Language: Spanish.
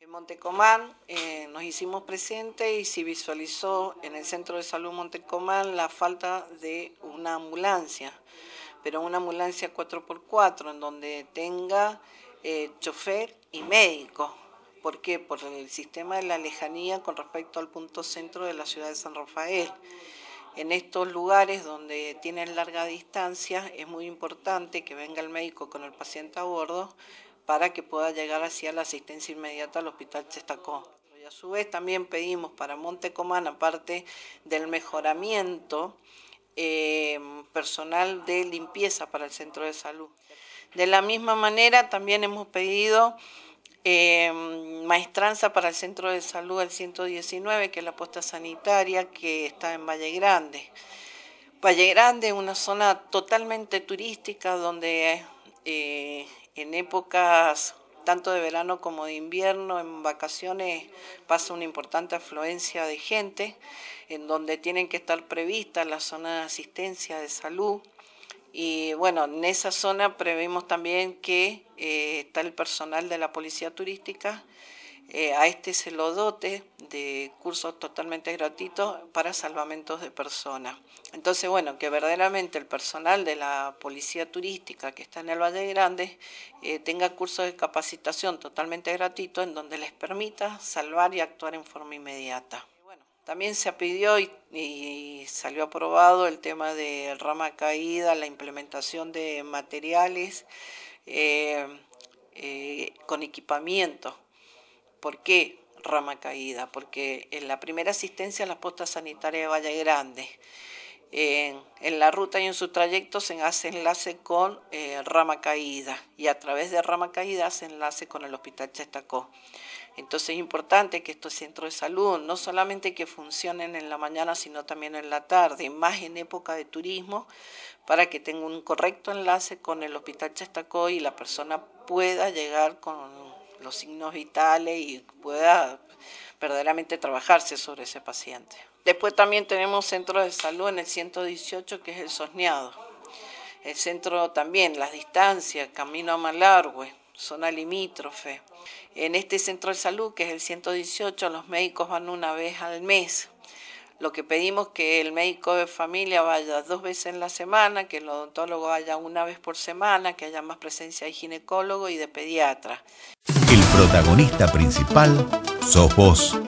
En Montecomán eh, nos hicimos presente y se visualizó en el Centro de Salud Montecomán la falta de una ambulancia, pero una ambulancia 4x4 en donde tenga eh, chofer y médico. ¿Por qué? Por el sistema de la lejanía con respecto al punto centro de la ciudad de San Rafael. En estos lugares donde tienen larga distancia es muy importante que venga el médico con el paciente a bordo para que pueda llegar hacia la asistencia inmediata al hospital Chestacó. Y a su vez también pedimos para Montecomán, aparte del mejoramiento eh, personal de limpieza para el centro de salud. De la misma manera, también hemos pedido eh, maestranza para el centro de salud del 119, que es la posta sanitaria que está en Valle Grande. Valle Grande es una zona totalmente turística donde eh, en épocas tanto de verano como de invierno, en vacaciones pasa una importante afluencia de gente, en donde tienen que estar previstas las zonas de asistencia de salud. Y bueno, en esa zona prevemos también que eh, está el personal de la policía turística eh, a este se lo dote de cursos totalmente gratuitos para salvamentos de personas. Entonces, bueno, que verdaderamente el personal de la policía turística que está en el Valle Grande eh, tenga cursos de capacitación totalmente gratuitos en donde les permita salvar y actuar en forma inmediata. Bueno, también se pidió y, salió aprobado el tema de rama caída, la implementación de materiales eh, con equipamiento ¿Por qué rama caída? Porque en la primera asistencia a las postas sanitarias de Valle Grande, en, la ruta y en su trayecto se hace enlace con eh, Rama Caída y a través de Rama Caída se enlace con el Hospital Chestacó. Entonces es importante que estos centros de salud no solamente que funcionen en la mañana, sino también en la tarde, más en época de turismo, para que tenga un correcto enlace con el Hospital Chestacó y la persona pueda llegar con los signos vitales y pueda verdaderamente trabajarse sobre ese paciente. Después también tenemos centro de salud en el 118, que es el Sosneado. El centro también, las distancias, camino a Malargue, zona limítrofe. En este centro de salud, que es el 118, los médicos van una vez al mes lo que pedimos que el médico de familia vaya dos veces en la semana, que el odontólogo vaya una vez por semana, que haya más presencia de ginecólogo y de pediatra. El protagonista principal sos vos.